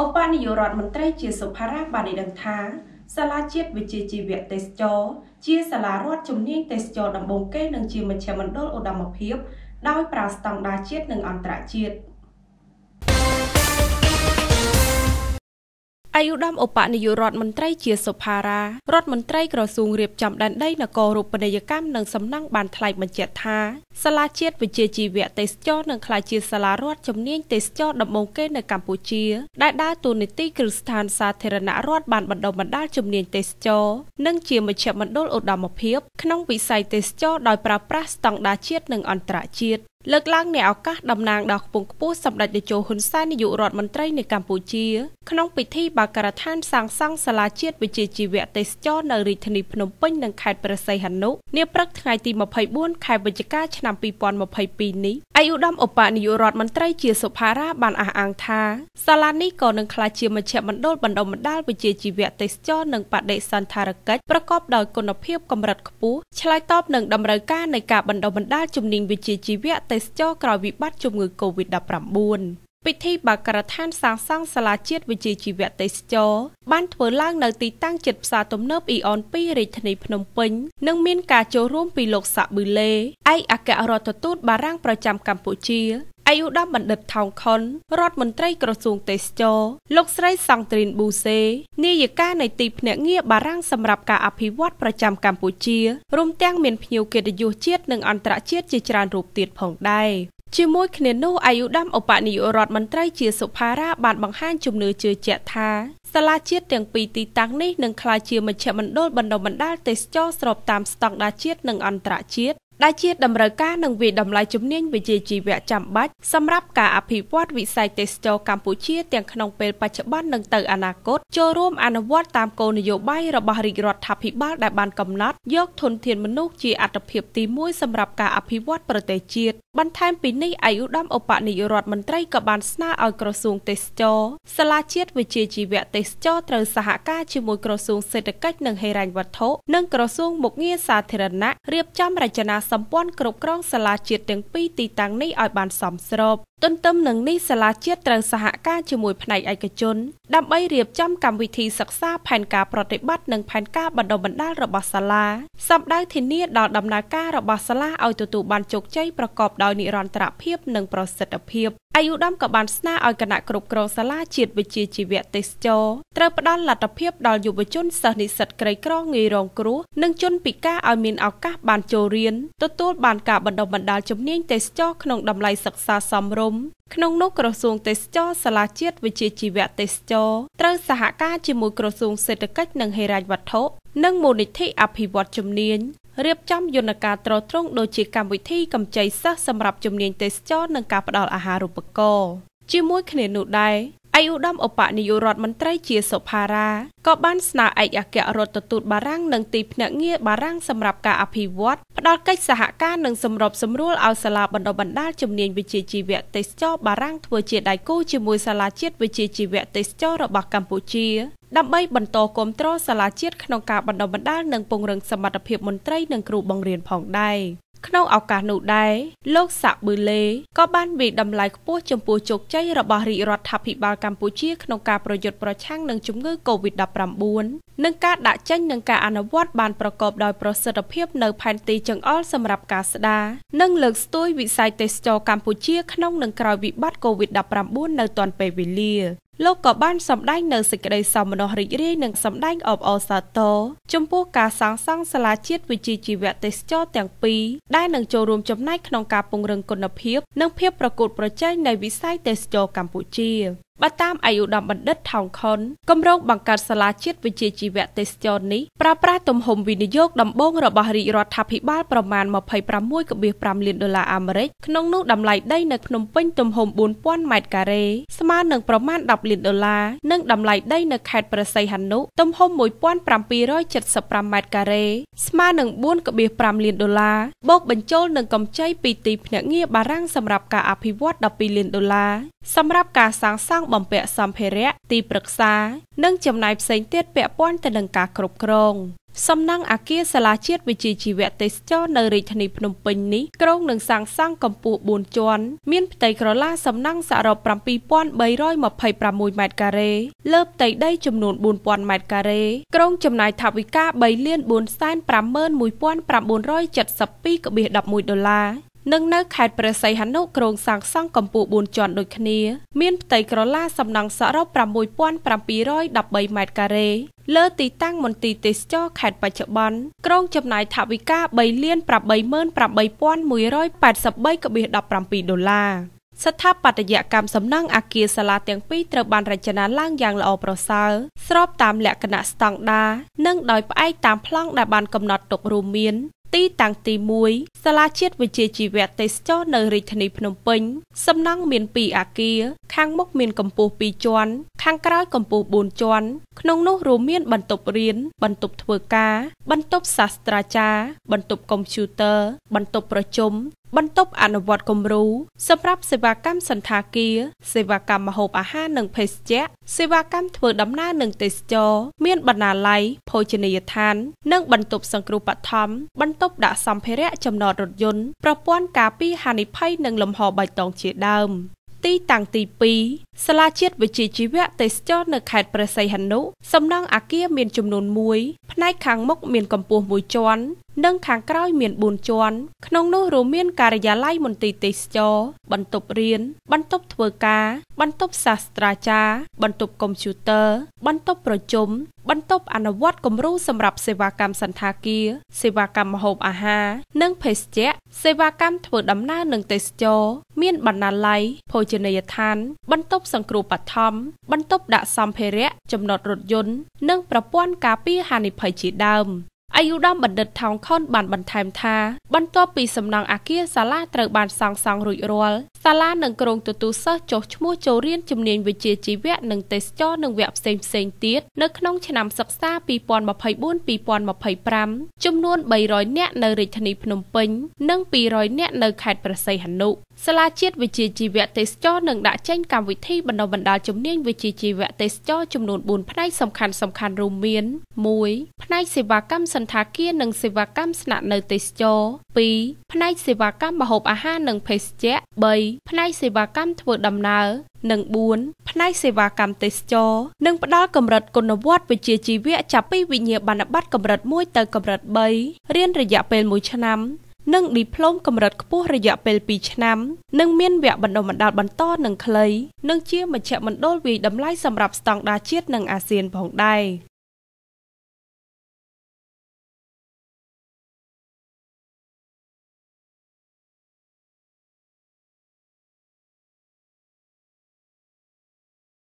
អបនាយករដ្ឋមន្ត្រីជាសុផារ៉ាបានឲ្យដឹងថាសាលាជាតិវិជ្ជាជីវៈទេសចរជាសាលារដ្ឋជំនាញទេសចរដំបូងគេនឹងជាមជ្ឈមណ្ឌលឧត្តមភាពដោយប្រើស្តង់ដារជាតិនិងអន្តរជាតិ។អាយុដំឧបនាយករដ្ឋមន្ត្រីជាសុផារ៉ារដ្ឋមន្ត្រីក្រសួងរៀបចំដែនដីនគររូបនីយកម្មនិងសំណង់បានថ្លែងបញ្ជាក់ថាសាលាជាតិវិជាជីវៈទេសចរនឹងក្លាយជាសាលារដ្ឋជំនាញទេសចរដំបូងគេនៅកម្ពុជាដែលដើរតួនាទីគ្រឹះស្ថានសាធារណរដ្ឋបានបណ្ដុះបណ្ដាលជំនាញទេសចរនិងជាមជ្ឈមណ្ឌលឧត្តមភាពក្នុងវិស័យទេសចរដោយប្រើប្រាស់ស្តង់ដារជាតិនិងអន្តរជាតិលើកឡើងនៃឱកាសតំណាងដល់ខ្ពង់ខ្ពស់សម្ដេចតេជោហ៊ុនសែននាយករដ្ឋមន្ត្រីនៃកម្ពុជា ក្នុងពិធីបើកការដ្ឋានសាងសង់សាលាជាតិវិជាជីវៈទេសចរនៅរាជធានីភ្នំពេញនិងខេត្តព្រះសីហនុនាព្រឹកថ្ងៃទី24ខែវិច្ឆិកាឆ្នាំ2022នេះឯកឧត្តមឧបនាយករដ្ឋមន្ត្រីជាសុផារ៉ាបានអះអាងថាសាលានេះក៏នឹងក្លាយជាមជ្ឈមណ្ឌលបណ្ដុះបណ្ដាលវិជាជីវៈទេសចរនិងបដិសន្ធារកិច្ចប្រកបដោយគុណភាពកម្រិតខ្ពស់ឆ្លើយតបនឹងតម្រូវការនៃការបណ្ដុះបណ្ដាលជំនាញវិជាជីវៈទេសចរក្រោយវិបត្តិជំងឺ Covid-19 ពិធីបើកការដ្ឋានសាងសង់សាលាជាតិវិជាជីវៈទេសចរបានធ្វើឡើងនៅទីតាំងជិតផ្សារទំនើបអ៊ីអន2រាជធានីភ្នំពេញនិងមានការចូលរួមពីលោកសាក់ប៊ឺឡេឯកអគ្គរដ្ឋទូតបារាំងប្រចាំកម្ពុជាអាយុដំបណ្ឌិតថោងខុនរដ្ឋមន្ត្រីក្រសួងទេសចរលោកស្រីសង់ទ្រីនប៊ូសេ នាយិកានៃទីភ្នាក់ងារបារាំងសម្រាប់ការអភិវឌ្ឍប្រចាំកម្ពុជារួមទាំងមានភ្ញៀវកិត្តិយសជាតិនិងអន្តរជាតិជាច្រើនរូបទៀតផងដែរជាមួយគ្នានោះអាយុដាំឧបនាយករដ្ឋមន្ត្រីជាសុផារ៉ាបានបង្ហាញជំនឿជឿជាក់ថាសាលាជាតិទាំងពីរទីតាំងនេះនឹងក្លាយជាមជ្ឈមណ្ឌលបណ្ដុះបណ្ដាលទេសចរស្របតាមស្តង់ដារជាតិនិងអន្តរជាតិដែលជាតម្រូវការនិងវិតម្លៃជំនាញវិជ្ជាជីវៈចាំបាច់សម្រាប់ការអភិវឌ្ឍវិស័យទេសចរកម្ពុជាទាំងក្នុងពេលបច្ចុប្បន្ននិងទៅអនាគតចូលរួមអនុវត្តតាមគោលនយោបាយរបស់រាជរដ្ឋាភិបាលដែលបានកំណត់យកធនធានមនុស្សជាអត្ថភាពទី1សម្រាប់ការអភិវឌ្ឍប្រទេសជាតិបន្ថែមពីនេះអាយុដមឧបនាយករដ្ឋមន្ត្រីក៏បានស្នើឲ្យក្រសួងទេសចរសាលាជាតិវិជាជីវៈទេសចរត្រូវសហការជាមួយក្រសួងសេដ្ឋកិច្ចនិងហិរញ្ញវត្ថុនិងក្រសួងមុខងារសាធារណៈរៀបចំរចនាសម្ព័ន្ធគ្រប់គ្រងសាលាជាតិទាំងពីរទីតាំងនេះឲ្យបានសមស្របទន្ទឹមនឹងនេះសាលាជាតិត្រូវសហការជាមួយផ្នែកឯកជនដើម្បីរៀបចំកម្មវិធីសិក្សាផែនការប្រតិបត្តិនិងផែនការបណ្ដុះបណ្ដាលរបស់សាលាសម្ដៅធានាដល់ដំណើរការរបស់សាលាឲ្យទទួលបានជោគជ័យប្រកបដោយនិរន្តរភាពនិងប្រសិទ្ធភាពអាយុដំក៏បានស្នើឲ្យគណៈគ្រប់គ្រងសាលាជាតិវិជាជីវៈទេសចរត្រូវផ្ដល់លទ្ធភាពដល់យុវជនសិស្សនិស្សិតក្រីក្រងាយរងគ្រោះនិងជនពិការឲ្យមានឱកាសបានចូលរៀនទទួលបានការបណ្ដុះបណ្ដាលជំនាញទេសចរក្នុងតម្លៃសិក្សាសមរម្យមក្នុងនោះក្រសួងទេសចរសាលាជាតិវិជាជីវៈទេសចរត្រូវសហការជាមួយក្រសួងសេដ្ឋកិច្ចនិងហិរញ្ញវត្ថុនិងមូលនិធិអភិវឌ្ឍជំនាញរៀបចំយន្តការត្រត្រង់ដូចជាកម្មវិធីកម្ចីសិស្សសម្រាប់ជំនាញទេសចរនិងការផ្តល់អាហារូបករណ៍ជាមួយគ្នានោះដែរឯឧត្តមឧបនាយករដ្ឋមន្ត្រីជាសុផារ៉ាក៏បានស្នើឯកអគ្គរដ្ឋទូតបារាំងនិងទីភ្នាក់ងារបារាំងសម្រាប់ការអភិវឌ្ឍផ្ដល់កិច្ចសហការនិងសម្របសម្រួលឲ្យសាលាបណ្ដុះបណ្ដាលជំនាញវិជ្ជាជីវៈទេសចរបារាំងធ្វើជាដៃគូជាមួយសាលាជាតិវិជ្ជាជីវៈទេសចររបស់កម្ពុជាដើម្បីបន្តគ្រប់គ្រងសាលាជាតិក្នុងការបណ្ដុះបណ្ដាលនិងពង្រឹងសមត្ថភាពមន្ត្រីនិងគ្រូបង្រៀនផងដែរក្នុងឱកាសនោះដែរលោកសាក់ប៊ឺលេក៏បានវិតម្លៃខ្ពស់ចំពោះជោគជ័យរបស់រាជរដ្ឋាភិបាលកម្ពុជាក្នុងការប្រយុទ្ធប្រឆាំងនឹងជំងឺ Covid-19 និងការដាក់ចេញនិងការអនុវត្តបានប្រកបដោយប្រសិទ្ធភាពនៅផែនទីចង្អុលសម្រាប់ការស្ដារនិងលើកស្ទួយវិស័យទេសចរកម្ពុជាក្នុងនិងក្រៅវិបត្តិ COVID-19 នៅទាន់ពេលវេលាលោកក៏បានសម្ដែងនៅសេចក្តីសោមនស្សរីករាយនិងសម្ដែងអបអរសាទរចំពោះការសាងសង់សាលាជាតិវិជ្ជាជីវៈទេសចរទាំងពីរដែលនឹងចូលរួមចំណែកក្នុងការពង្រឹងគុណភាព និងភាពប្រកួតប្រជែងនៃវិស័យទេសចរកម្ពុជាបើតាមអាយុដំបណ្ឌិតថោងខុនគម្រោងបង្កើតសាលាជាតិវិជាជីវៈទេសចរនេះប្រើប្រាស់ទំហំវិនិយោគដំបូងរបស់រាជរដ្ឋាភិបាលប្រមាណ26.5លានដុល្លារអាមេរិកក្នុងនោះតម្លៃដីនៅភ្នំពេញទំហំ4000ម៉ែត្រការ៉េស្មើនឹងប្រមាណ10លានដុល្លារនិងតម្លៃដីនៅខេត្តប្រស័យហនុទំហំ1775ម៉ែត្រការ៉េស្មើនឹង4.5លានដុល្លារបូកបញ្ចូលនឹងកម្ចី ពីទីភ្នាក់ងារបារាំងសម្រាប់ការអភិវឌ្ឍ12លានដុល្លារសម្រាប់ការសាងសង់បំពាក់សម្ភារៈទីប្រឹក្សា និងចំណាយផ្សេងទៀតពាក់ព័ន្ធទៅនឹងការគ្រប់គ្រងសំណង់អគារសាលាជាតិវិជាជីវៈទេសចរនៅរាជធានីភ្នំពេញនេះក្រុងនឹងសាងសង់កម្ពស់4ជាន់មានផ្ទៃក្រឡាសំណង់សរុប7326ម៉ែត្រការ៉េលើផ្ទៃដីចំនួន4000ម៉ែត្រការ៉េក្រុងចំណាយថវិកា3លាន451,972.11ដុល្លារនិងនៅខេត្តព្រះសីហនុគ្រោងសាងសង់កម្ពស់4ជាន់ដូចគ្នាមានផ្ទៃក្រឡាសំណង់សរុប6713ម៉ែត្រការ៉េលើទីតាំងមន្ទីរទេសចរខេត្តបច្ចុប្បន្នក្រុងចំណាយថវិកា3លាន88,183.17ដុល្លារស្ថាបត្យកម្មសំណង់អគារសាលាទាំងពីរត្រូវបានរចនាឡើងយ៉ាងល្អប្រសើរស្របតាមលក្ខណៈស្តង់ដារនិងដោយផ្អែកតាមប្លង់ដែលបានកំណត់ទុករួមមានទីតាំងទី1សាលាជាតិវិជាជីវៈទេសចរនៅរាជធានីភ្នំពេញសំណង់មាន2អាគារខាងមុខមានកម្ពស់2ជាន់ ខាងក្រោយកម្ពស់4ជាន់ ក្នុងនោះរួមមានបន្ទប់រៀនបន្ទប់ធ្វើការ បន្ទប់សាស្ត្រាចារ្យបន្ទប់កុំព្យូទ័របន្ទប់ប្រជុំបន្ទប់អនុវត្តគំរូសម្រាប់សេវាកម្មសន្តាគារសេវាកម្មម្ហូបអាហារនិងភេសជ្ជៈសេវាកម្មធ្វើដំណើរនិងទេសចរមានបណ្ណាល័យភោជនីយដ្ឋាននិងបន្ទប់សង្គ្រោះបឋមបន្ទប់ដាក់សម្ភារៈចំណតរថយន្តប្រព័ន្ធការពារហានិភ័យនិងលំហបៃតងជាដើមទីតាំងទី2សាលាជាតិវិជ្ជាជីវៈទេសចរនៅខេត្តព្រះសីហនុសំណង់អាគារមានចំនួន1ផ្នែកខាងមុខមានកម្ពស់1ជាន់និងខាងក្រោយមាន4ជាន់ក្នុងនោះរួមមានការិយាល័យមន្ទីរទេសចរបន្ទប់រៀនបន្ទប់ធ្វើការ បន្ទប់សាស្ត្រាចារ្យបន្ទប់កុំព្យូទ័របន្ទប់ប្រជុំបន្ទប់អនុវត្តគំរូសម្រាប់សេវាកម្មសន្តាគារ សេវាកម្មម្ហូបអាហារនិងភេសជ្ជៈសេវាកម្មធ្វើដំណើរនិងទេសចរមានបណ្ណាល័យភោជនីយដ្ឋានបន្ទប់ប់សង្គ្រោះបឋមបន្ទប់ដាក់សម្ភារៈចំណតរថយន្តនិងប្រព័ន្ធការពារហានិភ័យជាដើមអាយុដំបណ្ឌិតថោងខុន បានបន្ថែមថាបន្ទាប់ពីសំណង់អាគារសាលាត្រូវបានសាងសង់រួចរាល់សាលានឹងក្រុងទទួលសិស្សចុះឈ្មោះចូលរៀនជំនាញវិជ្ជាជីវៈនិងទេសចរនិងវគ្គផ្សេងផ្សេងទៀតនៅក្នុងឆ្នាំសិក្សា2024-2025ចំនួន300នាក់នៅរាជធានីភ្នំពេញនិង200នាក់នៅខេត្តព្រះសីហនុសាលាជាតិវិជាជីវៈទេសចរនឹងដាក់ចេញកម្មវិធីបណ្ដុះបណ្ដាលជំនាញវិជាជីវៈទេសចរចំនួន4ផ្នែកសំខាន់សំខាន់រួមមាន1ផ្នែកសេវាកម្មសន្តាគារនិងសេវាកម្មស្នាក់នៅទេសចរ2ផ្នែកសេវាកម្មម្ហូបអាហារនិងភេសជ្ជៈ3ផ្នែកសេវាកម្មធ្វើដំណើរនិង4ផ្នែកសេវាកម្មទេសចរនិងផ្ដល់កម្រិតគុណវុឌ្ឍិវិជ្ជាជីវៈចាប់ពីវិញ្ញាបនបត្រកម្រិត1ទៅកម្រិត3រៀនរយៈពេល1ឆ្នាំនិងឌីប្លូមកម្រិតខ្ពស់រយៈពេល2ឆ្នាំនិងមានវគ្គបណ្ដុះបណ្ដាលបន្តនិងខ្លីនិងជាមជ្ឈមណ្ឌលវាយតម្លៃសម្រាប់ស្តង់ដារជាតិនិងអាស៊ានផងដែរ។